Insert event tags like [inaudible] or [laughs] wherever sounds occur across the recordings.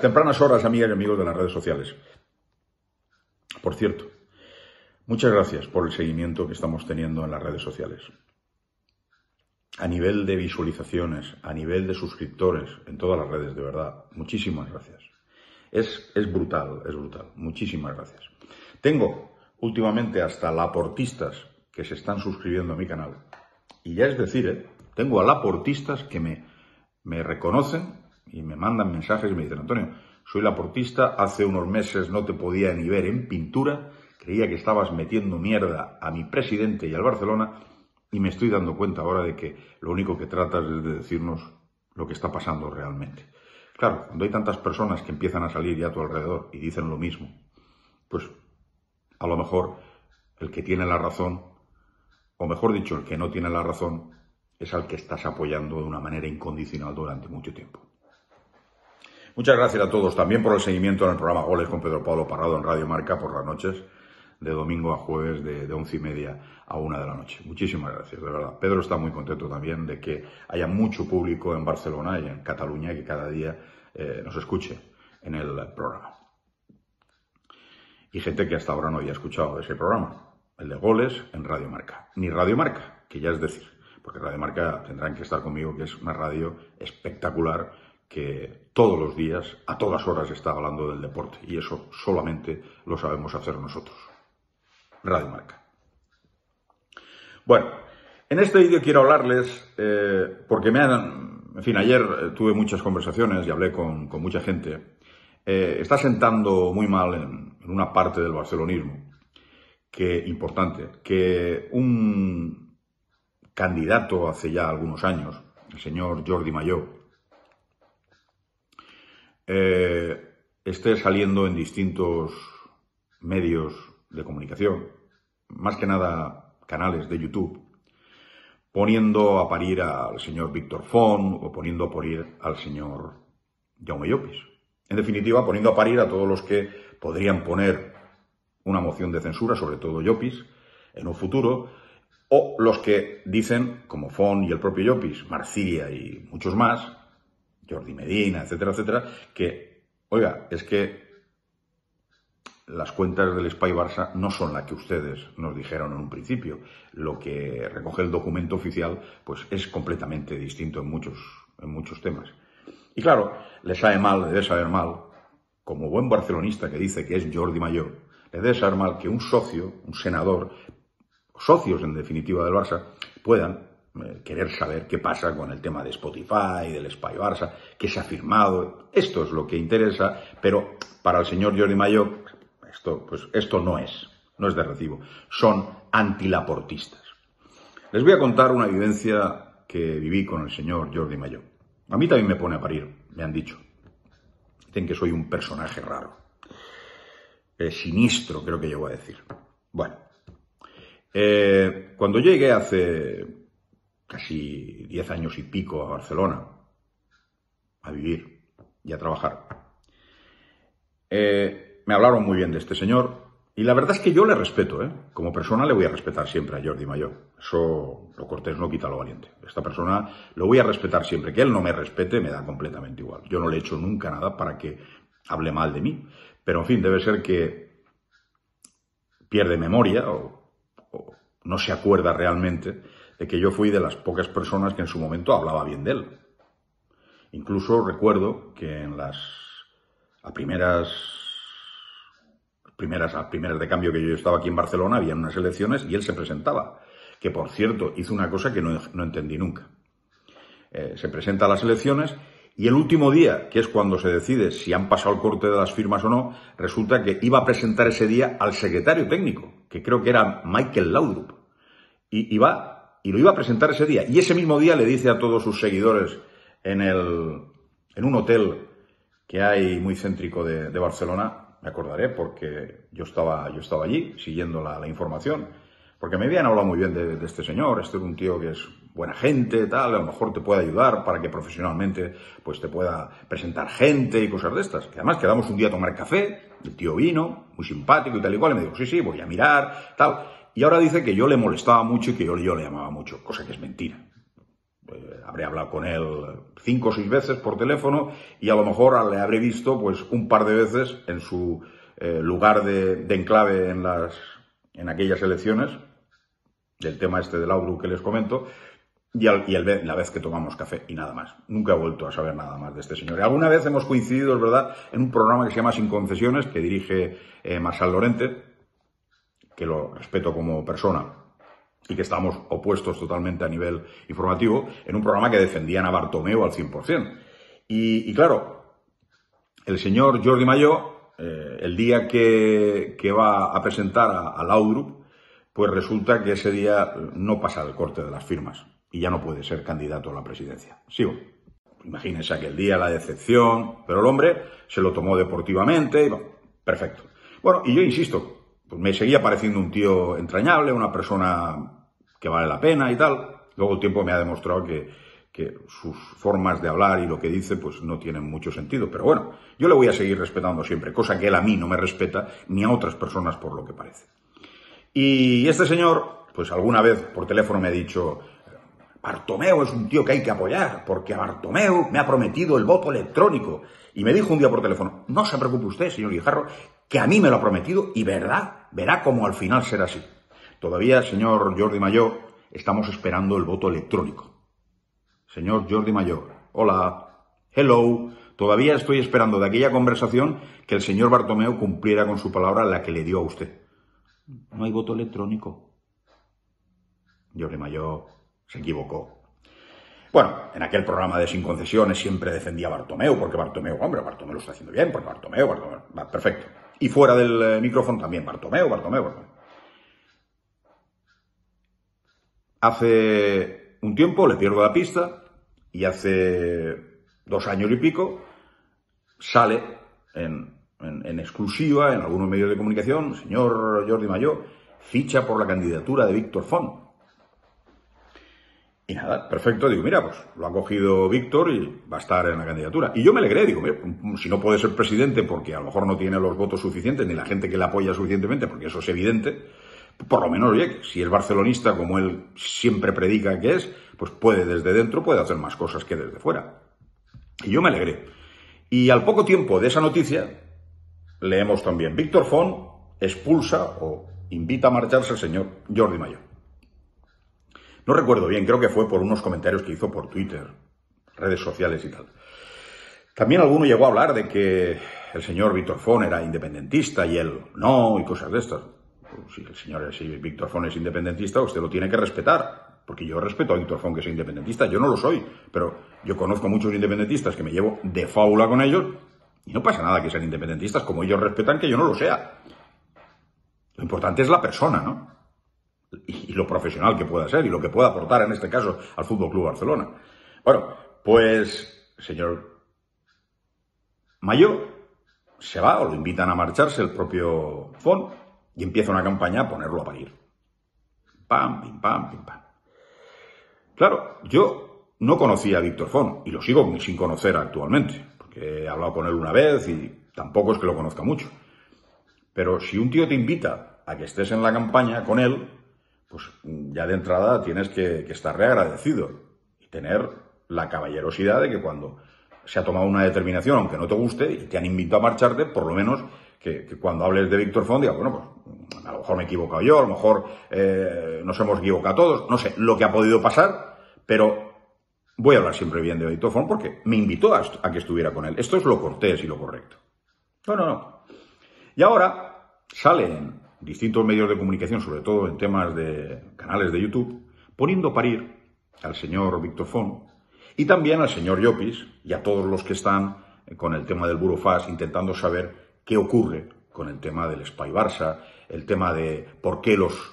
tempranas horas, amigas y amigos de las redes sociales. Por cierto, muchas gracias por el seguimiento que estamos teniendo en las redes sociales. A nivel de visualizaciones, a nivel de suscriptores, en todas las redes, de verdad, muchísimas gracias. Es, es brutal, es brutal. Muchísimas gracias. Tengo últimamente hasta laportistas que se están suscribiendo a mi canal. Y ya es decir, ¿eh? tengo a laportistas que me, me reconocen y me mandan mensajes y me dicen, Antonio, soy laportista, hace unos meses no te podía ni ver en pintura, creía que estabas metiendo mierda a mi presidente y al Barcelona, y me estoy dando cuenta ahora de que lo único que tratas es de decirnos lo que está pasando realmente. Claro, cuando hay tantas personas que empiezan a salir ya a tu alrededor y dicen lo mismo, pues a lo mejor el que tiene la razón, o mejor dicho, el que no tiene la razón, es al que estás apoyando de una manera incondicional durante mucho tiempo. Muchas gracias a todos también por el seguimiento en el programa Goles con Pedro Pablo Parrado en Radio Marca por las noches, de domingo a jueves de, once y media a una de la noche. Muchísimas gracias, de verdad. Pedro está muy contento también de que haya mucho público en Barcelona y en Cataluña que cada día eh, nos escuche en el programa. Y gente que hasta ahora no había escuchado ese programa, el de goles en Radio Marca. Ni Radio Marca, que ya es decir, porque Radio Marca tendrán que estar conmigo, que es una radio espectacular que todos los días, a todas horas, está hablando del deporte y eso solamente lo sabemos hacer nosotros. Radio Marca. Bueno, en este vídeo quiero hablarles, eh, porque me han, en fin, ayer eh, tuve muchas conversaciones y hablé con, mucha gente, eh, está sentando muy mal en, una parte del barcelonismo, que importante, que un candidato hace ya algunos años, el señor Jordi Mayó, eh, esté saliendo en distintos medios de comunicación, más que nada canales de YouTube, poniendo a parir al señor Víctor Fon o poniendo a parir al señor Jaume Llopis. En definitiva, poniendo a parir a todos los que podrían poner una moción de censura, sobre todo Llopis, en un futuro, o los que dicen, como Fon y el propio Llopis, Marcilla y muchos más, Jordi Medina, etcétera, etcétera, que, oiga, es que las cuentas del Spy Barça no son las que ustedes nos dijeron en un principio. Lo que recoge el documento oficial, pues es completamente distinto en muchos, en muchos temas. Y claro, le sabe mal, le debe saber mal, como buen barcelonista que dice que es Jordi Mayor, le debe saber mal que un socio, un senador, socios en definitiva del Barça, puedan eh, querer saber qué pasa con el tema de Spotify, del Spy Barça, qué se ha firmado. Esto es lo que interesa, pero para el señor Jordi Mayo, esto, pues, esto no es, no es de recibo. Son antilaportistas. Les voy a contar una vivencia que viví con el señor Jordi Mayo. A mí también me pone a parir, me han dicho. Dicen que soy un personaje raro. Eh, siniestro, sinistro, creo que llegó a decir. Bueno, eh, cuando llegué hace casi diez años y pico a Barcelona a vivir y a trabajar. Eh, me hablaron muy bien de este señor y la verdad es que yo le respeto, ¿eh? como persona le voy a respetar siempre a Jordi Mayor. Eso lo cortés no quita lo valiente. Esta persona lo voy a respetar siempre. Que él no me respete me da completamente igual. Yo no le he hecho nunca nada para que hable mal de mí. Pero en fin, debe ser que pierde memoria o no se acuerda realmente de que yo fui de las pocas personas que en su momento hablaba bien de él. Incluso recuerdo que en las a primeras, primeras, a primeras de cambio que yo estaba aquí en Barcelona, había unas elecciones y él se presentaba. Que por cierto, hizo una cosa que no, entendí nunca. Eh, se presenta a las elecciones y el último día, que es cuando se decide si han pasado el corte de las firmas o no, resulta que iba a presentar ese día al secretario técnico, que creo que era Michael Laudrup. Y, iba y lo iba a presentar ese día. Y ese mismo día le dice a todos sus seguidores en, el, en un hotel que hay muy céntrico de, Barcelona, me acordaré porque yo estaba, yo estaba allí siguiendo la, información, porque me habían hablado muy bien de, este señor, este es un tío que es buena gente, tal, a lo mejor te puede ayudar para que profesionalmente pues te pueda presentar gente y cosas de estas. Que además quedamos un día a tomar café, el tío vino, muy simpático y tal y cual, y me dijo, sí, sí, voy a mirar, tal. Y ahora dice que yo le molestaba mucho y que yo, yo le llamaba mucho, cosa que es mentira. Eh, habré hablado con él cinco o seis veces por teléfono y a lo mejor le habré visto pues un par de veces en su eh, lugar de, enclave en, las, en aquellas elecciones, del tema este del Outlook que les comento, y, la vez que tomamos café y nada más. Nunca he vuelto a saber nada más de este señor. alguna vez hemos coincidido, es verdad, en un programa que se llama Sin Concesiones, que dirige eh, Lorente, que lo respeto como persona y que estamos opuestos totalmente a nivel informativo, en un programa que defendían a Bartomeu al 100%. Y, y claro, el señor Jordi Mayo, eh, el día que, va a presentar a, la Laudrup, pues resulta que ese día no pasa el corte de las firmas y ya no puede ser candidato a la presidencia. Sigo. Imagínense aquel día la decepción, pero el hombre se lo tomó deportivamente y perfecto. Bueno, y yo insisto, pues me seguía pareciendo un tío entrañable, una persona que vale la pena y tal. Luego el tiempo me ha demostrado que, sus formas de hablar y lo que dice pues no tienen mucho sentido. Pero bueno, yo le voy a seguir respetando siempre, cosa que él a mí no me respeta ni a otras personas por lo que parece. Y este señor, pues alguna vez por teléfono me ha dicho, Bartomeu es un tío que hay que apoyar, porque a Bartomeu me ha prometido el voto electrónico. Y me dijo un día por teléfono, no se preocupe usted, señor Guijarro, que a mí me lo ha prometido y verdad, verá cómo al final será así. Todavía, señor Jordi Mayor, estamos esperando el voto electrónico. Señor Jordi Mayor, hola, hello, todavía estoy esperando de aquella conversación que el señor Bartomeu cumpliera con su palabra la que le dio a usted. No hay voto electrónico. Jordi Mayor se equivocó. Bueno, en aquel programa de Sin Concesiones siempre defendía a Bartomeu, porque Bartomeu, hombre, Bartomeu lo está haciendo bien, porque Bartomeu, Bartomeu, perfecto y fuera del eh, micrófono también, Bartomeu, Bartomeu, Hace un tiempo le pierdo la pista y hace dos años y pico sale en, exclusiva en algunos medios de comunicación, señor Jordi Mayor, ficha por la candidatura de Víctor Font. Y nada, perfecto, digo, mira, pues lo ha cogido Víctor y va a estar en la candidatura. Y yo me alegré, digo, mira, si no puede ser presidente porque a lo mejor no tiene los votos suficientes ni la gente que le apoya suficientemente, porque eso es evidente, por lo menos, oye, si es barcelonista como él siempre predica que es, pues puede desde dentro, puede hacer más cosas que desde fuera. Y yo me alegré. Y al poco tiempo de esa noticia, leemos también, Víctor Font expulsa o invita a marcharse al señor Jordi Mayor. No recuerdo bien, creo que fue por unos comentarios que hizo por Twitter, redes sociales y tal. También alguno llegó a hablar de que el señor Víctor Fon era independentista y él no, y cosas de estas. Pues si el señor Víctor Fon es independentista, usted lo tiene que respetar. Porque yo respeto a Víctor Fon que sea independentista, yo no lo soy, pero yo conozco muchos independentistas que me llevo de fábula con ellos y no pasa nada que sean independentistas, como ellos respetan que yo no lo sea. Lo importante es la persona, ¿no? y, lo profesional que pueda ser y lo que pueda aportar en este caso al Fútbol Club Barcelona. Bueno, pues, señor Mayor, se va o lo invitan a marcharse el propio Fon y empieza una campaña a ponerlo a parir. Pam, pim, pam, pim, pam. Claro, yo no conocía a Víctor Fon y lo sigo sin conocer actualmente, porque he hablado con él una vez y tampoco es que lo conozca mucho. Pero si un tío te invita a que estés en la campaña con él, pues ya de entrada tienes que, estar reagradecido y tener la caballerosidad de que cuando se ha tomado una determinación, aunque no te guste, y te han invitado a marcharte, por lo menos que, cuando hables de Víctor Font digas, bueno, pues a lo mejor me he equivocado yo, a lo mejor eh, nos hemos equivocado todos, no sé, lo que ha podido pasar, pero voy a hablar siempre bien de Víctor Font porque me invitó a, que estuviera con él. Esto es lo cortés y lo correcto. No, no, no. Y ahora salen distintos medios de comunicación, sobre todo en temas de canales de YouTube, poniendo parir al señor Víctor Fon y también al señor Llopis y a todos los que están con el tema del Burofax intentando saber qué ocurre con el tema del Spy Barça, el tema de por qué los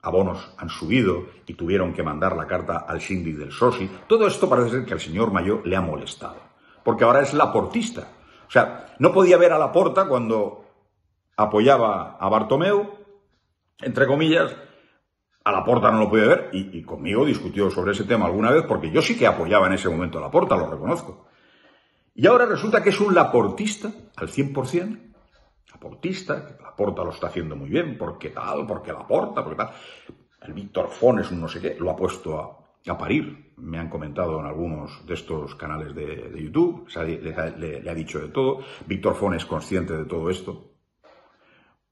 abonos han subido y tuvieron que mandar la carta al síndic del SOSI. Todo esto parece ser que al señor Mayo le ha molestado, porque ahora es la portista. O sea, no podía ver a la porta cuando apoyaba a Bartomeu, entre comillas, a la porta no lo puede ver y, conmigo discutió sobre ese tema alguna vez porque yo sí que apoyaba en ese momento a la porta, lo reconozco. Y ahora resulta que es un laportista al 100%, laportista, que la lo está haciendo muy bien, porque tal, porque Laporta?, porta, porque tal. El Víctor Fon es un no sé qué, lo ha puesto a, parir, me han comentado en algunos de estos canales de, YouTube, le, ha dicho de todo. Víctor Fon es consciente de todo esto,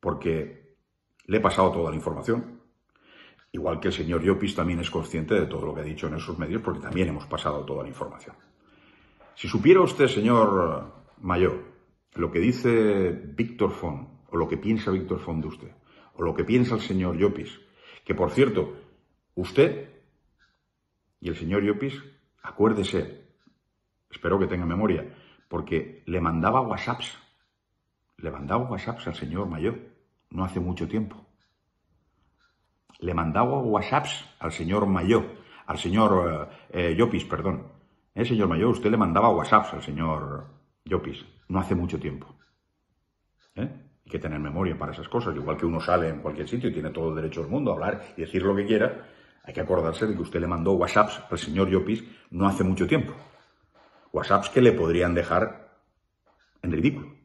porque le he pasado toda la información. Igual que el señor Llopis también es consciente de todo lo que ha dicho en esos medios, porque también hemos pasado toda la información. Si supiera usted, señor Mayor, lo que dice Víctor Fon, o lo que piensa Víctor Font de usted, o lo que piensa el señor Llopis, que por cierto, usted y el señor Llopis, acuérdese, espero que tenga memoria, porque le mandaba WhatsApps, le mandaba WhatsApps al señor Mayor no hace mucho tiempo. Le mandaba WhatsApps al señor Mayó, al señor eh, eh Llopis, perdón. Eh, señor Mayó, usted le mandaba WhatsApps al señor Llopis, no hace mucho tiempo. ¿Eh? Hay que tener memoria para esas cosas, igual que uno sale en cualquier sitio y tiene todo el derecho del mundo a hablar y decir lo que quiera, hay que acordarse de que usted le mandó WhatsApps al señor Llopis no hace mucho tiempo. WhatsApps que le podrían dejar en ridículo.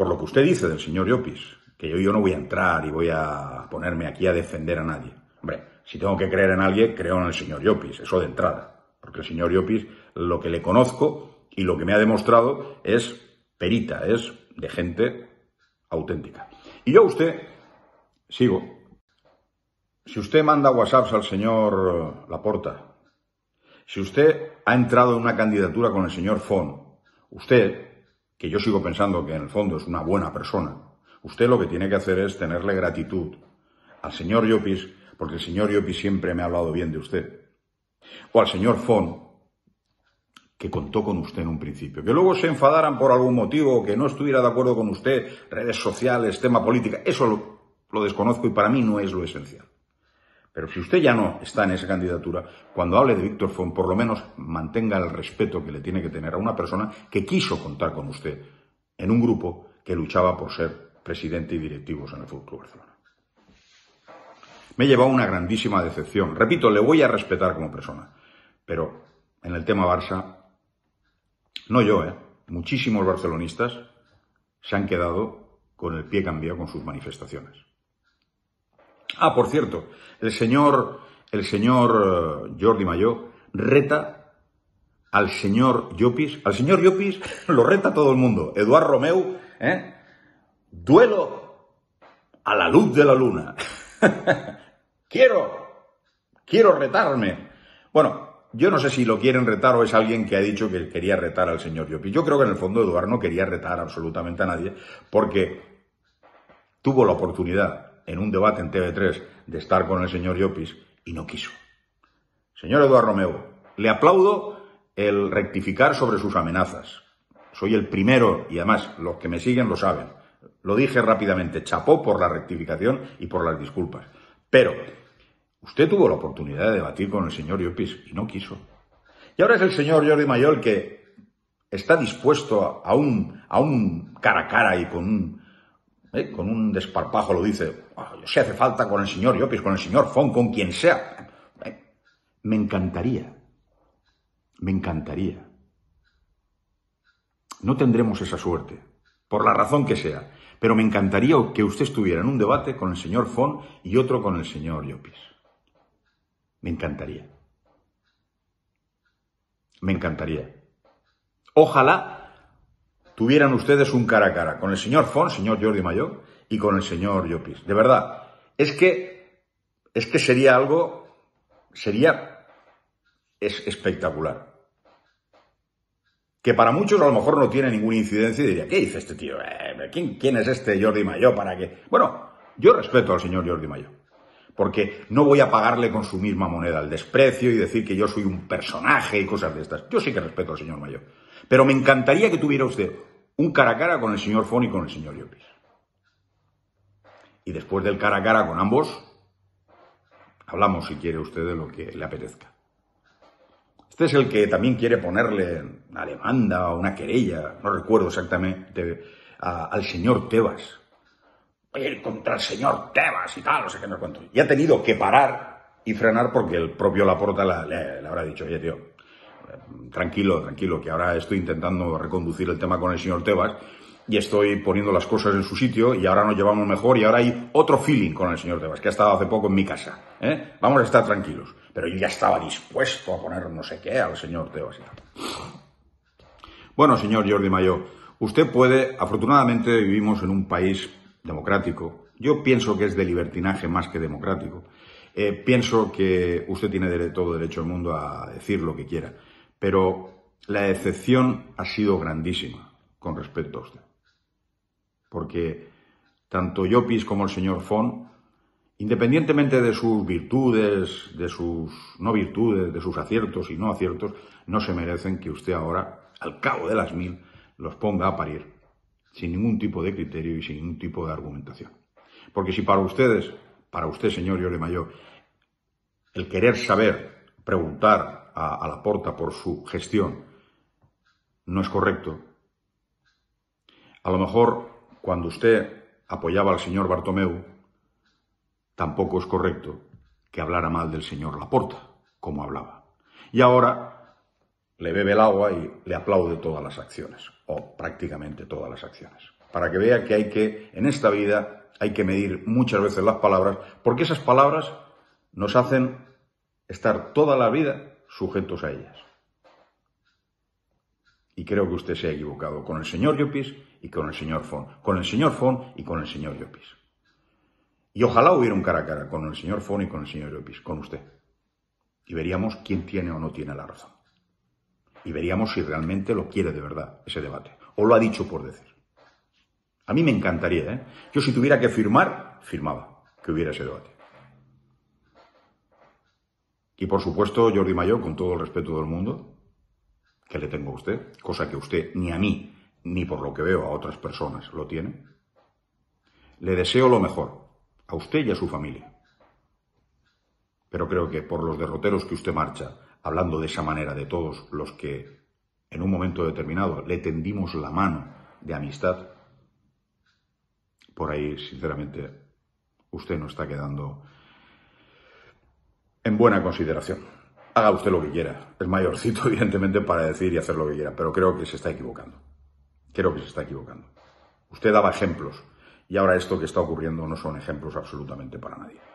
Por lo que usted dice del señor Llopis, que yo, yo no voy a entrar y voy a ponerme aquí a defender a nadie. Hombre, si tengo que creer en alguien, creo en el señor Llopis, eso de entrada. Porque el señor Llopis, lo que le conozco y lo que me ha demostrado es perita, es de gente auténtica. Y yo a usted, sigo. Si usted manda WhatsApps al señor Laporta, si usted ha entrado en una candidatura con el señor Fon, usted que yo sigo pensando que en el fondo es una buena persona, usted lo que tiene que hacer es tenerle gratitud al señor Llopis, porque el señor Llopis siempre me ha hablado bien de usted, o al señor Fon, que contó con usted en un principio. Que luego se enfadaran por algún motivo, que no estuviera de acuerdo con usted, redes sociales, tema política, eso lo desconozco y para mí no es lo esencial. Pero si usted ya no está en esa candidatura, cuando hable de Víctor Font, por lo menos mantenga el respeto que le tiene que tener a una persona que quiso contar con usted en un grupo que luchaba por ser presidente y directivos en el Fútbol Barcelona. Me he llevado una grandísima decepción. Repito, le voy a respetar como persona, pero en el tema Barça, no yo, ¿eh? muchísimos barcelonistas se han quedado con el pie cambiado con sus manifestaciones. Ah, por cierto, el señor, el señor eh, Jordi Mayó reta al señor Llopis, al señor Llopis [laughs] lo reta todo el mundo. Eduardo Romeu, ¿eh? Duelo a la luz de la luna. [laughs] quiero, quiero retarme. Bueno, yo no sé si lo quieren retar o es alguien que ha dicho que quería retar al señor Llopis. Yo creo que en el fondo Eduardo no quería retar absolutamente a nadie porque tuvo la oportunidad en un debate en TV3 de estar con el señor Llopis y no quiso. Señor Eduardo Romeo, le aplaudo el rectificar sobre sus amenazas. Soy el primero y además los que me siguen lo saben. Lo dije rápidamente, chapó por la rectificación y por las disculpas. Pero usted tuvo la oportunidad de debatir con el señor Llopis y no quiso. Y ahora es el señor Jordi Mayol que está dispuesto a un, a un cara a cara y con un ¿Eh? con un desparpajo lo dice, Se ah, si hace falta con el señor Llopis, con el señor Fon, con quien sea. ¿Eh? Me encantaría, me encantaría. No tendremos esa suerte, por la razón que sea, pero me encantaría que usted estuviera en un debate con el señor Fon y otro con el señor Llopis. Me encantaría. Me encantaría. Ojalá tuvieran ustedes un cara a cara con el señor Font, señor Jordi Mayor y con el señor Llopis. De verdad, es que, es que sería algo, sería es espectacular. Que para muchos a lo mejor no tiene ninguna incidencia y diría, ¿qué dice este tío? Eh, ¿quién, ¿Quién es este Jordi Mayor para qué? Bueno, yo respeto al señor Jordi Mayor porque no voy a pagarle con su misma moneda el desprecio y decir que yo soy un personaje y cosas de estas. Yo sí que respeto al señor Mayor. Pero me encantaría que tuviera usted un cara a cara con el señor Fon y con el señor Llopis. Y después del cara a cara con ambos, hablamos si quiere usted de lo que le apetezca. Este es el que también quiere ponerle una demanda o una querella, no recuerdo exactamente, al señor Tebas. Voy contra el señor Tebas y tal, no sé qué, no cuento. Y ha tenido que parar y frenar porque el propio Laporta le habrá dicho, oye tío, tranquilo, tranquilo, que ahora estoy intentando reconducir el tema con el señor Tebas y estoy poniendo las cosas en su sitio y ahora nos llevamos mejor y ahora hay otro feeling con el señor Tebas, que ha estado hace poco en mi casa. ¿eh? Vamos a estar tranquilos. Pero yo ya estaba dispuesto a poner no sé qué al señor Tebas. Bueno, señor Jordi Mayo, usted puede, afortunadamente vivimos en un país democrático. Yo pienso que es de libertinaje más que democrático. Eh, pienso que usted tiene todo derecho al mundo a decir lo que quiera. Pero la decepción ha sido grandísima con respecto a usted. Porque tanto Yopis como el señor Fon, independientemente de sus virtudes, de sus no virtudes, de sus aciertos y no aciertos, no se merecen que usted ahora, al cabo de las mil, los ponga a parir sin ningún tipo de criterio y sin ningún tipo de argumentación. Porque si para ustedes, para usted, señor Mayor, el querer saber, preguntar, a, la porta por su gestión no es correcto. A lo mejor cuando usted apoyaba al señor Bartomeu, tampoco es correcto que hablara mal del señor Laporta, como hablaba. Y ahora le bebe el agua y le aplaude todas las acciones, o prácticamente todas las acciones. Para que vea que hay que, en esta vida, hay que medir muchas veces las palabras, porque esas palabras nos hacen estar toda la vida sujetos a ellas. Y creo que usted se ha equivocado con el señor Llopis y con el señor Fon, con el señor Fon y con el señor Llopis. Y ojalá hubiera un cara a cara con el señor Fon y con el señor Llopis, con usted. Y veríamos quién tiene o no tiene la razón. Y veríamos si realmente lo quiere de verdad ese debate. O lo ha dicho por decir. A mí me encantaría, ¿eh? Yo si tuviera que firmar, firmaba que hubiera ese debate. Y por supuesto, Jordi Mayor, con todo el respeto del mundo, que le tengo a usted, cosa que usted ni a mí, ni por lo que veo a otras personas lo tiene, le deseo lo mejor, a usted y a su familia. Pero creo que por los derroteros que usted marcha, hablando de esa manera de todos los que en un momento determinado le tendimos la mano de amistad, por ahí, sinceramente, usted no está quedando en buena consideración. Haga usted lo que quiera. Es mayorcito, [laughs] evidentemente, para decir y hacer lo que quiera, pero creo que se está equivocando. Creo que se está equivocando. Usted daba ejemplos y ahora esto que está ocurriendo no son ejemplos absolutamente para nadie.